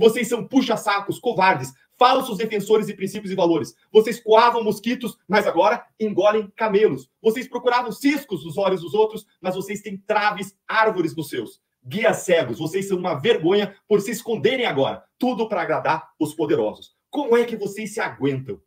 Vocês são puxa-sacos, covardes, falsos defensores de princípios e valores. Vocês coavam mosquitos, mas agora engolem camelos. Vocês procuravam ciscos nos olhos dos outros, mas vocês têm traves, árvores nos seus. Guias cegos, vocês são uma vergonha por se esconderem agora. Tudo para agradar os poderosos. Como é que vocês se aguentam?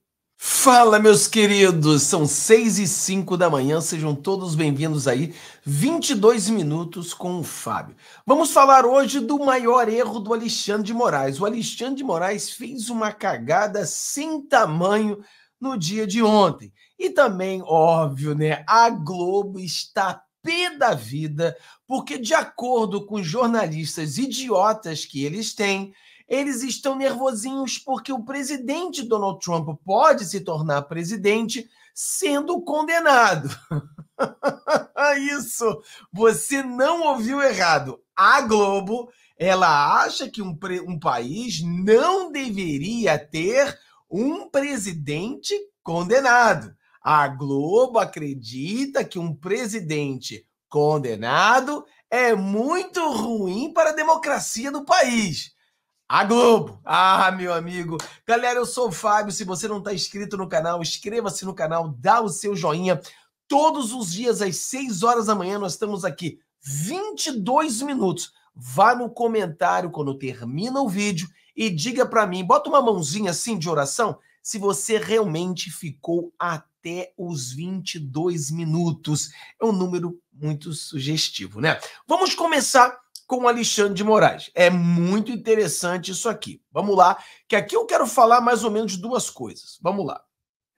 Fala, meus queridos! São seis e cinco da manhã, sejam todos bem-vindos aí. 22 minutos com o Fábio. Vamos falar hoje do maior erro do Alexandre de Moraes. O Alexandre de Moraes fez uma cagada sem tamanho no dia de ontem. E também, óbvio, né? A Globo está pé da vida, porque, de acordo com jornalistas idiotas que eles têm, eles estão nervosinhos porque o presidente Donald Trump pode se tornar presidente sendo condenado. Isso, você não ouviu errado. A Globo, ela acha que um, um país não deveria ter um presidente condenado. A Globo acredita que um presidente condenado é muito ruim para a democracia do país. A Globo! Ah, meu amigo! Galera, eu sou o Fábio. Se você não está inscrito no canal, inscreva-se no canal, dá o seu joinha. Todos os dias, às 6 horas da manhã, nós estamos aqui 22 minutos. Vá no comentário quando termina o vídeo e diga para mim, bota uma mãozinha assim de oração, se você realmente ficou até os 22 minutos. É um número muito sugestivo, né? Vamos começar com Alexandre de Moraes. É muito interessante isso aqui. Vamos lá, que aqui eu quero falar mais ou menos duas coisas. Vamos lá.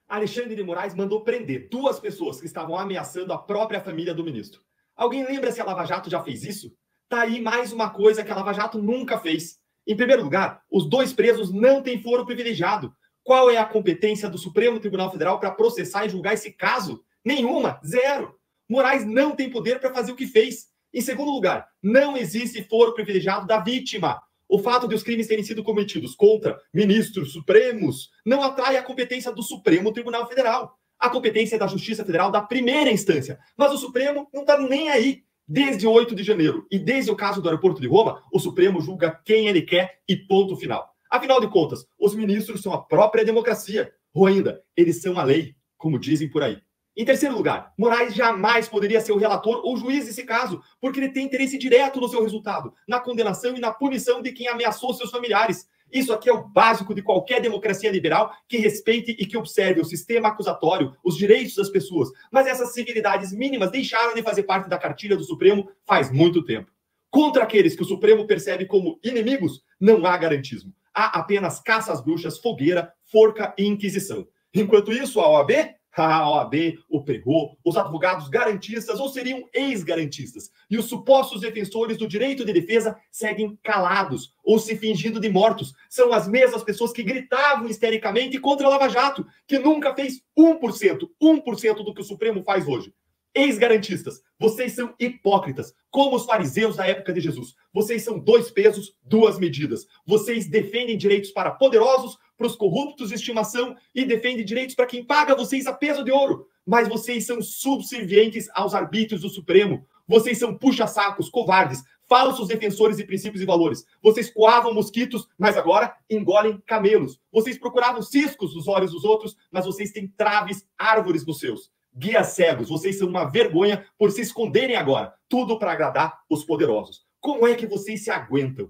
Alexandre de Moraes mandou prender duas pessoas que estavam ameaçando a própria família do ministro. Alguém lembra se a Lava Jato já fez isso? Tá aí mais uma coisa que a Lava Jato nunca fez. Em primeiro lugar, os dois presos não têm foro privilegiado. Qual é a competência do Supremo Tribunal Federal para processar e julgar esse caso? Nenhuma, zero. Moraes não tem poder para fazer o que fez. Em segundo lugar, não existe foro privilegiado da vítima. O fato de os crimes terem sido cometidos contra ministros supremos não atrai a competência do Supremo Tribunal Federal. A competência é da Justiça Federal da primeira instância. Mas o Supremo não está nem aí. Desde 8 de janeiro e desde o caso do aeroporto de Roma, o Supremo julga quem ele quer e ponto final. Afinal de contas, os ministros são a própria democracia. Ou ainda, eles são a lei, como dizem por aí. Em terceiro lugar, Moraes jamais poderia ser o relator ou juiz desse caso, porque ele tem interesse direto no seu resultado, na condenação e na punição de quem ameaçou seus familiares. Isso aqui é o básico de qualquer democracia liberal que respeite e que observe o sistema acusatório, os direitos das pessoas. Mas essas civilidades mínimas deixaram de fazer parte da cartilha do Supremo faz muito tempo. Contra aqueles que o Supremo percebe como inimigos, não há garantismo. Há apenas caça às bruxas, fogueira, forca e inquisição. Enquanto isso, a OAB A OAB o pegou, os advogados garantistas ou seriam ex-garantistas, e os supostos defensores do direito de defesa seguem calados ou se fingindo de mortos. São as mesmas pessoas que gritavam histericamente contra a Lava Jato, que nunca fez 1%, 1% do que o Supremo faz hoje. Ex-garantistas, vocês são hipócritas, como os fariseus da época de Jesus. Vocês são dois pesos, duas medidas. Vocês defendem direitos para poderosos, para os corruptos de estimação e defende direitos para quem paga vocês a peso de ouro. Mas vocês são subservientes aos arbítrios do Supremo. Vocês são puxa-sacos, covardes, falsos defensores de princípios e valores. Vocês coavam mosquitos, mas agora engolem camelos. Vocês procuravam ciscos nos olhos dos outros, mas vocês têm traves, árvores nos seus. Guias cegos, vocês são uma vergonha por se esconderem agora. Tudo para agradar os poderosos. Como é que vocês se aguentam?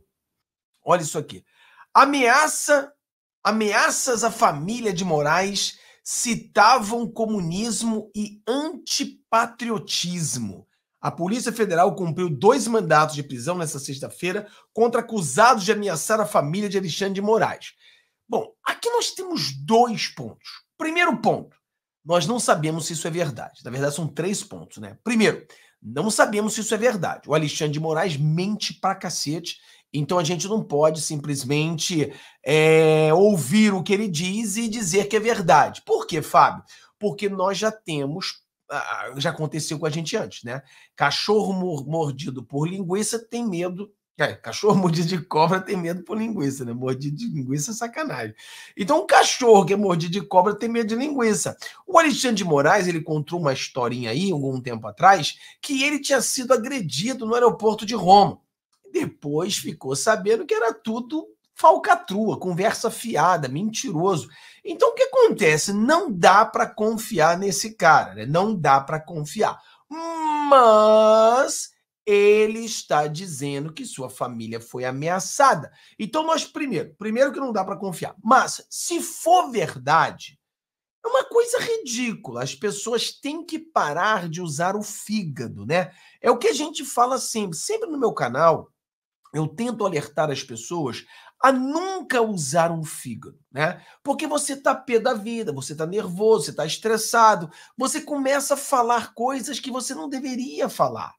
Olha isso aqui. Ameaça Ameaças à família de Moraes citavam comunismo e antipatriotismo. A Polícia Federal cumpriu dois mandatos de prisão nesta sexta-feira contra acusados de ameaçar a família de Alexandre de Moraes. Bom, aqui nós temos dois pontos. Primeiro ponto, nós não sabemos se isso é verdade. Na verdade, são três pontos, né? Primeiro, não sabemos se isso é verdade. O Alexandre de Moraes mente pra cacete então a gente não pode simplesmente é, ouvir o que ele diz e dizer que é verdade. Por quê, Fábio? Porque nós já temos. Ah, já aconteceu com a gente antes, né? Cachorro mordido por linguiça tem medo é, cachorro mordido de cobra tem medo por linguiça, né? Mordido de linguiça é sacanagem. Então, um cachorro que é mordido de cobra tem medo de linguiça. O Alexandre de Moraes, ele contou uma historinha aí, algum tempo atrás, que ele tinha sido agredido no aeroporto de Roma. Depois ficou sabendo que era tudo falcatrua, conversa fiada, mentiroso. Então o que acontece? Não dá para confiar nesse cara, né? Não dá para confiar. Mas ele está dizendo que sua família foi ameaçada. Então nós primeiro, primeiro que não dá para confiar. Mas se for verdade, é uma coisa ridícula. As pessoas têm que parar de usar o fígado, né? É o que a gente fala sempre. Sempre no meu canal, eu tento alertar as pessoas a nunca usar um fígado, né? Porque você está pé da vida, você está nervoso, você está estressado, você começa a falar coisas que você não deveria falar.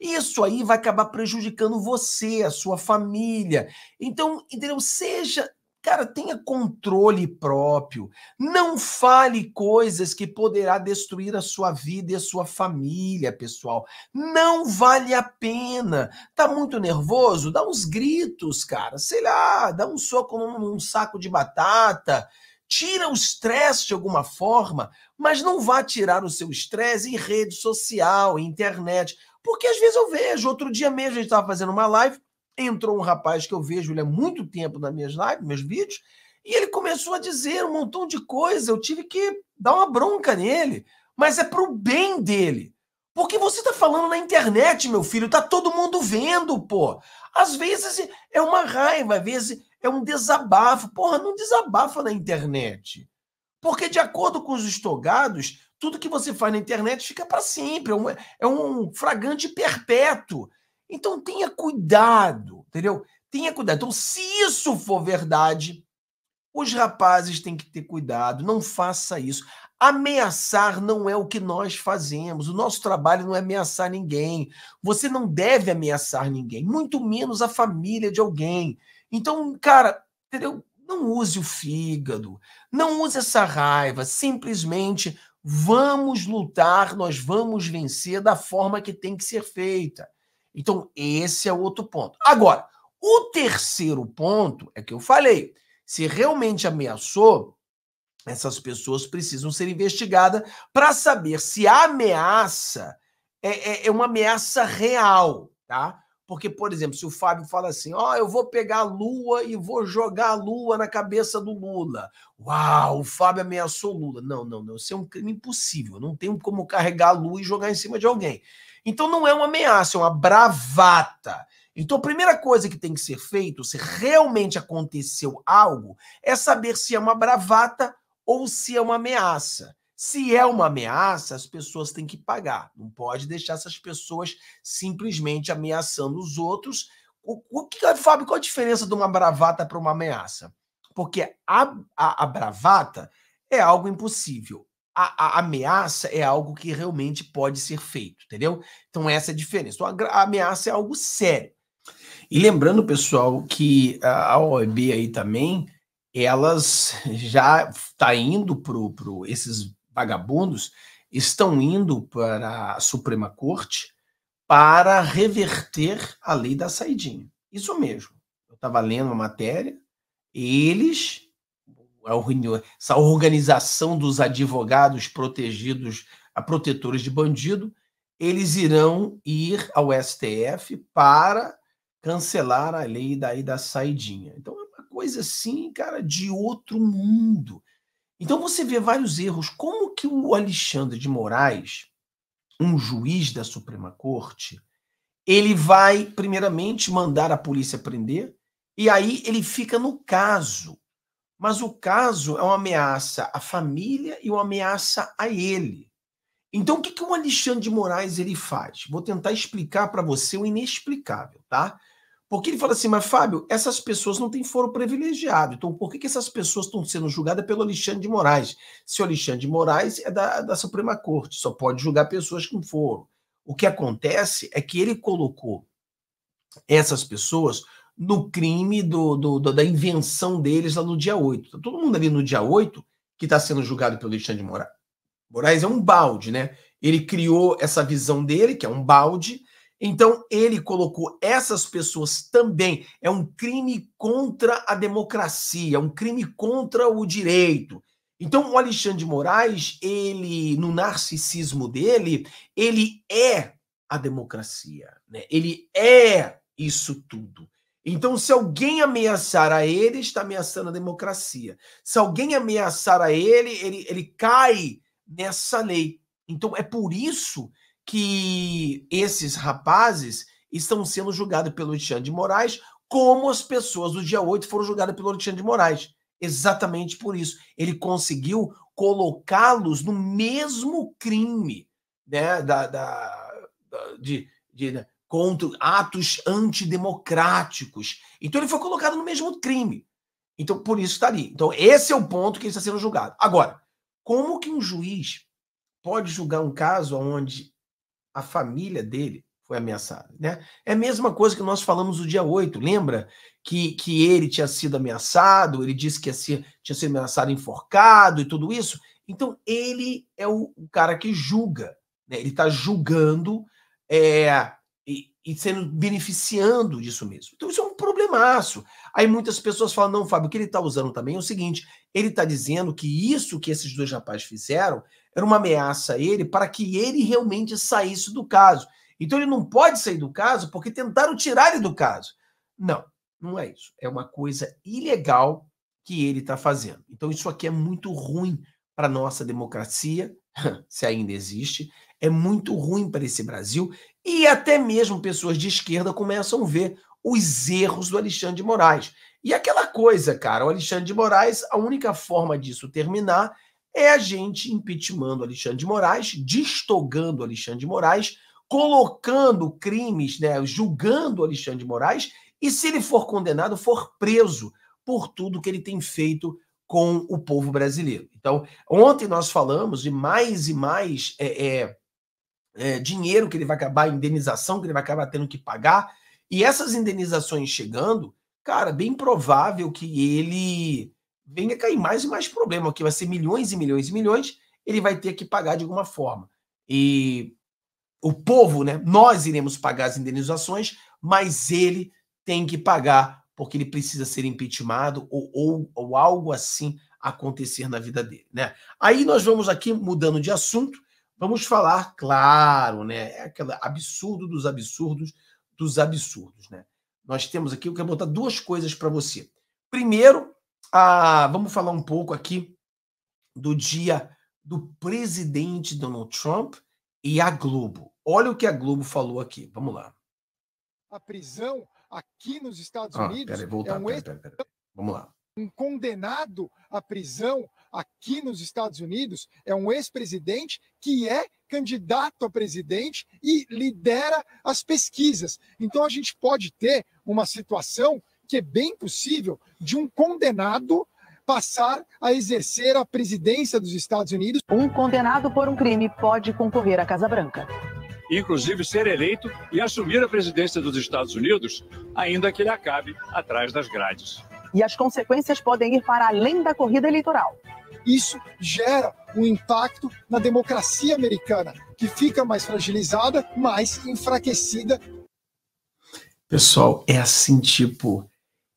Isso aí vai acabar prejudicando você, a sua família. Então, entendeu? Seja Cara, tenha controle próprio. Não fale coisas que poderá destruir a sua vida e a sua família, pessoal. Não vale a pena. Tá muito nervoso? Dá uns gritos, cara. Sei lá, dá um soco num, num saco de batata tira o estresse de alguma forma, mas não vá tirar o seu estresse em rede social, em internet. Porque às vezes eu vejo, outro dia mesmo a gente estava fazendo uma live, entrou um rapaz que eu vejo ele há muito tempo nas minhas lives, meus vídeos, e ele começou a dizer um montão de coisa. Eu tive que dar uma bronca nele, mas é para o bem dele. Porque você está falando na internet, meu filho, tá todo mundo vendo, pô. Às vezes é uma raiva, às vezes é um desabafo. Porra, não desabafa na internet. Porque, de acordo com os estogados, tudo que você faz na internet fica para sempre. É um, é um fragante perpétuo. Então tenha cuidado, entendeu? Tenha cuidado. Então, se isso for verdade, os rapazes têm que ter cuidado, não faça isso. Ameaçar não é o que nós fazemos. O nosso trabalho não é ameaçar ninguém. Você não deve ameaçar ninguém, muito menos a família de alguém. Então, cara, entendeu? Não use o fígado, não use essa raiva, simplesmente vamos lutar, nós vamos vencer da forma que tem que ser feita. Então, esse é o outro ponto. Agora, o terceiro ponto é que eu falei: se realmente ameaçou, essas pessoas precisam ser investigadas para saber se a ameaça é, é, é uma ameaça real, tá? Porque, por exemplo, se o Fábio fala assim, ó, oh, eu vou pegar a Lua e vou jogar a Lua na cabeça do Lula. Uau, o Fábio ameaçou o Lula. Não, não, não, isso é um crime impossível. Não tem como carregar a Lua e jogar em cima de alguém. Então não é uma ameaça, é uma bravata. Então a primeira coisa que tem que ser feito, se realmente aconteceu algo, é saber se é uma bravata ou se é uma ameaça. Se é uma ameaça, as pessoas têm que pagar. Não pode deixar essas pessoas simplesmente ameaçando os outros. O, o que, Fábio, qual a diferença de uma bravata para uma ameaça? Porque a, a, a bravata é algo impossível. A, a, ameaça é algo que realmente pode ser feito, entendeu? Então, essa é a diferença. Então, a, a ameaça é algo sério. E lembrando, pessoal, que a OEB aí também, elas já está indo para pro esses vagabundos estão indo para a Suprema Corte para reverter a lei da saidinha. Isso mesmo. Eu estava lendo a matéria, eles, essa organização dos advogados protegidos a protetores de bandido, eles irão ir ao STF para cancelar a lei daí da saidinha. Então é uma coisa assim, cara, de outro mundo. Então você vê vários erros. Como que o Alexandre de Moraes, um juiz da Suprema Corte, ele vai primeiramente mandar a polícia prender e aí ele fica no caso. Mas o caso é uma ameaça à família e uma ameaça a ele. Então o que, que o Alexandre de Moraes ele faz? Vou tentar explicar para você o inexplicável, tá? Porque ele fala assim, mas Fábio, essas pessoas não têm foro privilegiado. Então, por que, que essas pessoas estão sendo julgadas pelo Alexandre de Moraes? Se o Alexandre de Moraes é da, da Suprema Corte, só pode julgar pessoas com foro. O que acontece é que ele colocou essas pessoas no crime do, do, do da invenção deles lá no dia 8. Então, tá todo mundo ali no dia 8 que está sendo julgado pelo Alexandre de Moraes. Moraes é um balde, né? Ele criou essa visão dele, que é um balde, então, ele colocou essas pessoas também. É um crime contra a democracia, é um crime contra o direito. Então, o Alexandre de Moraes, ele, no narcisismo dele, ele é a democracia, né? ele é isso tudo. Então, se alguém ameaçar a ele, está ameaçando a democracia. Se alguém ameaçar a ele, ele, ele cai nessa lei. Então, é por isso que esses rapazes estão sendo julgados pelo Alexandre de Moraes, como as pessoas do dia 8 foram julgadas pelo Alexandre de Moraes. Exatamente por isso. Ele conseguiu colocá-los no mesmo crime né, da, da, da de, de né, contra atos antidemocráticos. Então ele foi colocado no mesmo crime. Então por isso está ali. Então esse é o ponto que ele está sendo julgado. Agora, como que um juiz pode julgar um caso onde a família dele foi ameaçada. Né? É a mesma coisa que nós falamos no dia 8, lembra? Que, que ele tinha sido ameaçado, ele disse que ia ser, tinha sido ameaçado enforcado e tudo isso. Então, ele é o, o cara que julga, né? ele está julgando é, e, e sendo beneficiando disso mesmo. Então, isso é um temaço. Aí muitas pessoas falam: não, Fábio, o que ele está usando também é o seguinte: ele está dizendo que isso que esses dois rapazes fizeram era uma ameaça a ele para que ele realmente saísse do caso. Então ele não pode sair do caso porque tentaram tirar ele do caso. Não, não é isso. É uma coisa ilegal que ele está fazendo. Então isso aqui é muito ruim para nossa democracia, se ainda existe, é muito ruim para esse Brasil e até mesmo pessoas de esquerda começam a ver os erros do Alexandre de Moraes. E aquela coisa, cara, o Alexandre de Moraes, a única forma disso terminar é a gente impeachmentando Alexandre de Moraes, destogando Alexandre de Moraes, colocando crimes, né, julgando Alexandre de Moraes, e se ele for condenado, for preso por tudo que ele tem feito com o povo brasileiro. Então, ontem nós falamos de mais e mais é, é, é, dinheiro que ele vai acabar, indenização que ele vai acabar tendo que pagar, e essas indenizações chegando, cara, bem provável que ele venha cair mais e mais problema, que vai ser milhões e milhões e milhões, ele vai ter que pagar de alguma forma. E o povo, né? Nós iremos pagar as indenizações, mas ele tem que pagar porque ele precisa ser impeachmentado ou, ou, ou algo assim acontecer na vida dele, né? Aí nós vamos aqui mudando de assunto, vamos falar, claro, né? É aquele absurdo dos absurdos dos absurdos. Né? Nós temos aqui, eu quero botar duas coisas para você. Primeiro, a, vamos falar um pouco aqui do dia do presidente Donald Trump e a Globo. Olha o que a Globo falou aqui. Vamos lá. A prisão aqui nos Estados ah, Unidos. Peraí, é voltar, é um peraí, peraí, peraí. Vamos lá. Um condenado à prisão aqui nos Estados Unidos é um ex-presidente que é candidato a presidente e lidera as pesquisas. Então a gente pode ter uma situação que é bem possível de um condenado passar a exercer a presidência dos Estados Unidos. Um condenado por um crime pode concorrer à Casa Branca. Inclusive ser eleito e assumir a presidência dos Estados Unidos, ainda que ele acabe atrás das grades. E as consequências podem ir para além da corrida eleitoral. Isso gera um impacto na democracia americana, que fica mais fragilizada, mais enfraquecida. Pessoal, é assim, tipo,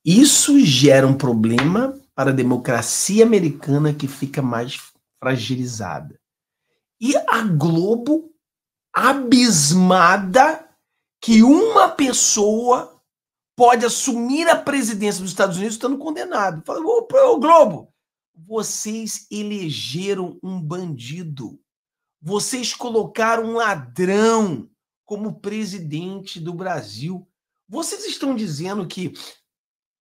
isso gera um problema para a democracia americana que fica mais fragilizada. E a Globo abismada que uma pessoa pode assumir a presidência dos Estados Unidos estando condenado. Fala, ô, ô Globo, vocês elegeram um bandido. Vocês colocaram um ladrão como presidente do Brasil. Vocês estão dizendo que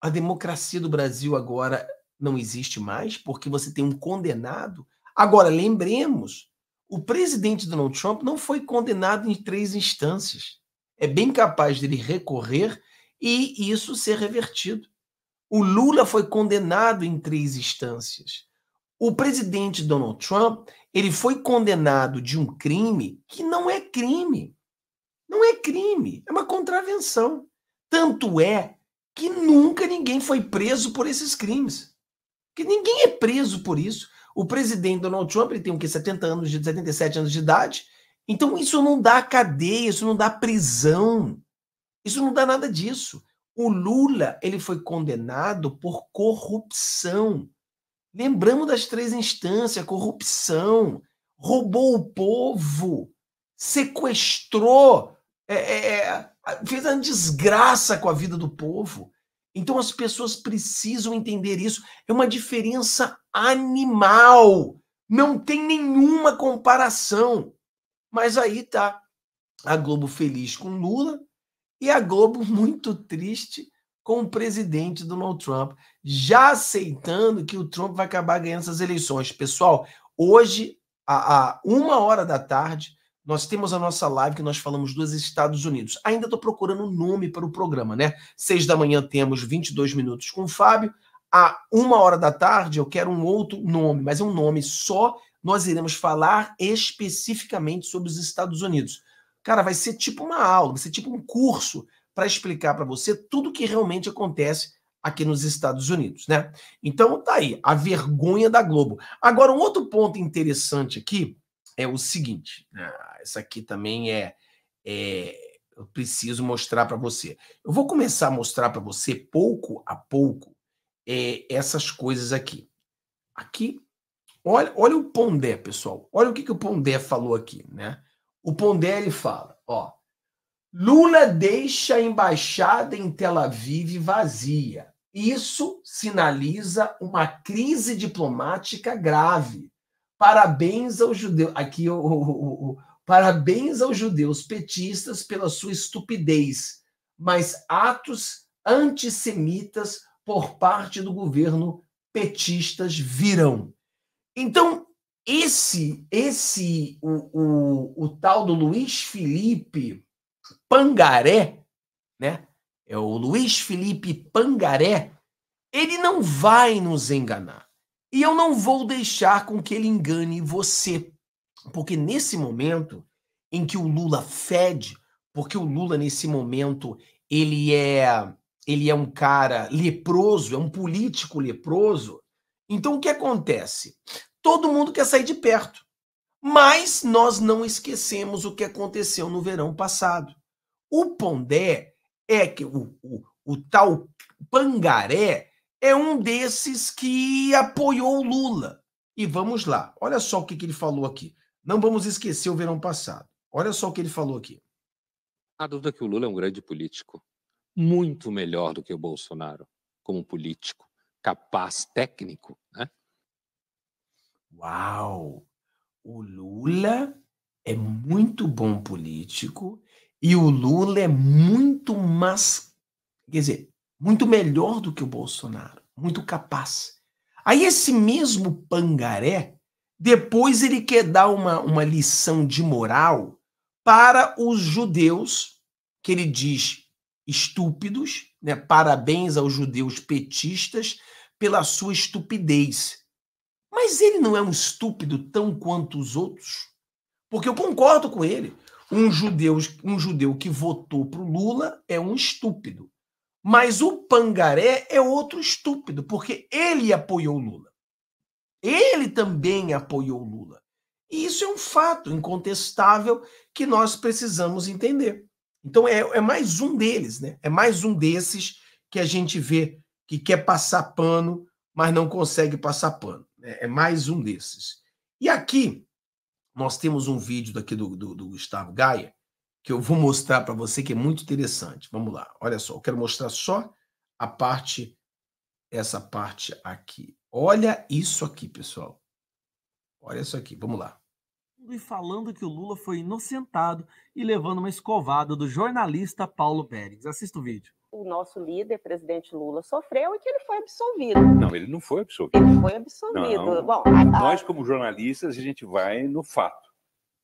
a democracia do Brasil agora não existe mais porque você tem um condenado? Agora, lembremos, o presidente Donald Trump não foi condenado em três instâncias. É bem capaz dele recorrer e isso ser revertido. O Lula foi condenado em três instâncias. O presidente Donald Trump, ele foi condenado de um crime que não é crime. Não é crime, é uma contravenção. Tanto é que nunca ninguém foi preso por esses crimes. Que ninguém é preso por isso. O presidente Donald Trump, ele tem o quê? 70 anos, de 77 anos de idade. Então isso não dá cadeia, isso não dá prisão. Isso não dá nada disso. O Lula, ele foi condenado por corrupção. Lembramos das três instâncias, corrupção, roubou o povo, sequestrou, é, é, é fez uma desgraça com a vida do povo. Então as pessoas precisam entender isso. É uma diferença animal. Não tem nenhuma comparação. Mas aí tá a Globo feliz com Lula, e a Globo muito triste com o presidente Donald Trump, já aceitando que o Trump vai acabar ganhando essas eleições. Pessoal, hoje, a, uma hora da tarde, nós temos a nossa live que nós falamos dos Estados Unidos. Ainda estou procurando um nome para o programa, né? Seis da manhã temos 22 minutos com o Fábio. A uma hora da tarde eu quero um outro nome, mas é um nome só. Nós iremos falar especificamente sobre os Estados Unidos. Cara, vai ser tipo uma aula, vai ser tipo um curso para explicar para você tudo o que realmente acontece aqui nos Estados Unidos, né? Então tá aí, a vergonha da Globo. Agora, um outro ponto interessante aqui é o seguinte: ah, essa aqui também é, é eu preciso mostrar para você. Eu vou começar a mostrar para você pouco a pouco é, essas coisas aqui. Aqui, olha, olha o Pondé, pessoal. Olha o que, que o Pondé falou aqui, né? O Pondé ele fala, ó, Lula deixa a embaixada em Tel Aviv vazia. Isso sinaliza uma crise diplomática grave. Parabéns aos judeus. Aqui o, o, o, parabéns aos judeus petistas pela sua estupidez, mas atos antissemitas por parte do governo petistas virão. Então, esse, esse, o, o, o tal do Luiz Felipe Pangaré, né? É o Luiz Felipe Pangaré, ele não vai nos enganar. E eu não vou deixar com que ele engane você. Porque nesse momento em que o Lula fede, porque o Lula nesse momento ele é ele é um cara leproso, é um político leproso. Então o que acontece? Todo mundo quer sair de perto. Mas nós não esquecemos o que aconteceu no verão passado. O Pondé é que o, o, o tal Pangaré é um desses que apoiou Lula. E vamos lá, olha só o que, que ele falou aqui. Não vamos esquecer o verão passado. Olha só o que ele falou aqui. A dúvida é que o Lula é um grande político, muito melhor do que o Bolsonaro, como político, capaz técnico, né? Uau! O Lula é muito bom político e o Lula é muito mais, quer dizer, muito melhor do que o Bolsonaro, muito capaz. Aí esse mesmo pangaré, depois ele quer dar uma, uma lição de moral para os judeus, que ele diz estúpidos, né? parabéns aos judeus petistas pela sua estupidez. Mas ele não é um estúpido tão quanto os outros? Porque eu concordo com ele. Um judeu, um judeu que votou para o Lula é um estúpido. Mas o Pangaré é outro estúpido, porque ele apoiou o Lula. Ele também apoiou o Lula. E isso é um fato incontestável que nós precisamos entender. Então é, é mais um deles, né? É mais um desses que a gente vê que quer passar pano, mas não consegue passar pano. É, é mais um desses. E aqui nós temos um vídeo daqui do, do, do Gustavo Gaia que eu vou mostrar para você que é muito interessante. Vamos lá, olha só, eu quero mostrar só a parte, essa parte aqui. Olha isso aqui, pessoal. Olha isso aqui, vamos lá. E falando que o Lula foi inocentado e levando uma escovada do jornalista Paulo Pérez. Assista o vídeo o nosso líder, presidente Lula, sofreu e que ele foi absolvido. Não, ele não foi absolvido. Ele foi absolvido. Não, Bom, nós, como jornalistas, a gente vai no fato.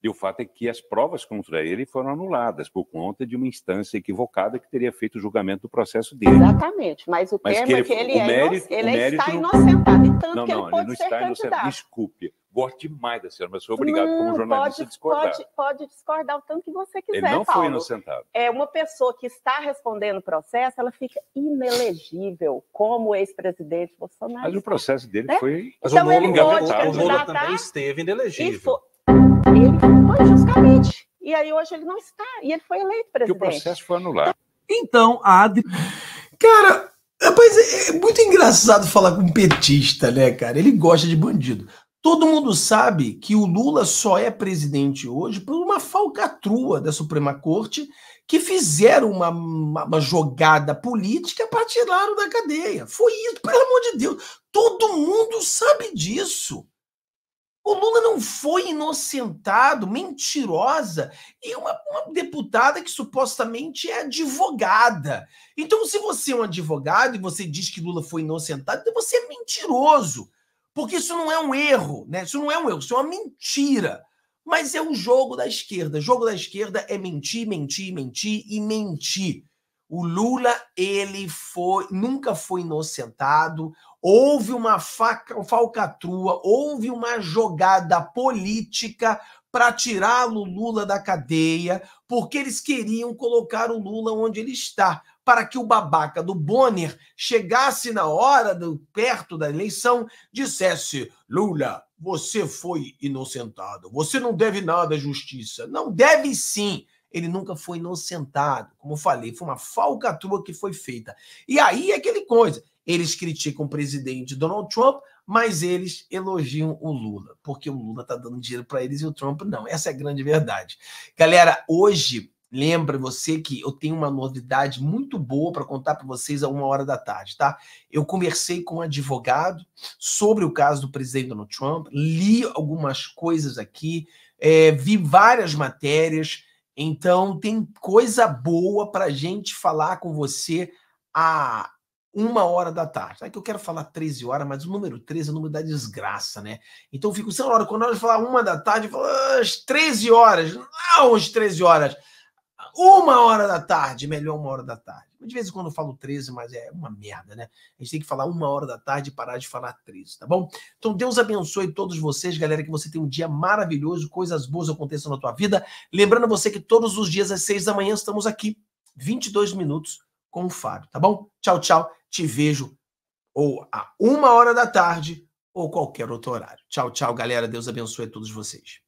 E o fato é que as provas contra ele foram anuladas por conta de uma instância equivocada que teria feito o julgamento do processo dele. Exatamente, mas o mas que ele, é que ele, é ele está inocentado, e tanto não, que ele não, ele não está inocentado, Desculpe, gosto demais da senhora, mas sou obrigado, não, como jornalista, pode, a discordar. Pode, pode, discordar o tanto que você quiser. Ele não Paulo. foi inocentado. É, uma pessoa que está respondendo o processo, ela fica inelegível como ex-presidente Bolsonaro. Mas o processo dele né? foi. Mas então, o Lula, ele pode o Lula também esteve inelegível. Foi justamente. E aí hoje ele não está, e ele foi eleito presidente. Que o processo foi anulado. Então, a Adri... Cara, rapaz, é, é muito engraçado falar com um petista, né, cara? Ele gosta de bandido. Todo mundo sabe que o Lula só é presidente hoje por uma falcatrua da Suprema Corte que fizeram uma, uma, uma jogada política e partiraram da cadeia. Foi isso, pelo amor de Deus. Todo mundo sabe disso. O Lula não foi inocentado, mentirosa, e uma, uma, deputada que supostamente é advogada. Então, se você é um advogado e você diz que Lula foi inocentado, então você é mentiroso. Porque isso não é um erro, né? Isso não é um erro, isso é uma mentira. Mas é o jogo da esquerda. O jogo da esquerda é mentir, mentir, mentir e mentir. O Lula, ele foi, nunca foi inocentado. Houve uma faca, falcatrua, houve uma jogada política para tirar o Lula da cadeia, porque eles queriam colocar o Lula onde ele está, para que o babaca do Bonner chegasse na hora do, perto da eleição, dissesse: Lula, você foi inocentado, você não deve nada à justiça. Não deve sim. Ele nunca foi inocentado, como eu falei, foi uma falcatrua que foi feita. E aí é aquele coisa. Eles criticam o presidente Donald Trump, mas eles elogiam o Lula, porque o Lula está dando dinheiro para eles e o Trump não. Essa é a grande verdade. Galera, hoje lembra você que eu tenho uma novidade muito boa para contar para vocês a uma hora da tarde, tá? Eu conversei com um advogado sobre o caso do presidente Donald Trump, li algumas coisas aqui, é, vi várias matérias, então tem coisa boa para gente falar com você a uma hora da tarde. É que eu quero falar 13 horas, mas o número 13 é o número da desgraça, né? Então eu fico, sei hora, quando eu falar uma da tarde, eu falo, as 13 horas, não as 13 horas, uma hora da tarde, melhor uma hora da tarde. De vez em quando eu falo 13, mas é uma merda, né? A gente tem que falar uma hora da tarde e parar de falar 13, tá bom? Então Deus abençoe todos vocês, galera, que você tenha um dia maravilhoso, coisas boas aconteçam na tua vida. Lembrando você que todos os dias às 6 da manhã estamos aqui, 22 minutos com o Fábio, tá bom? Tchau, tchau te vejo ou a uma hora da tarde ou qualquer outro horário. Tchau, tchau, galera. Deus abençoe a todos vocês.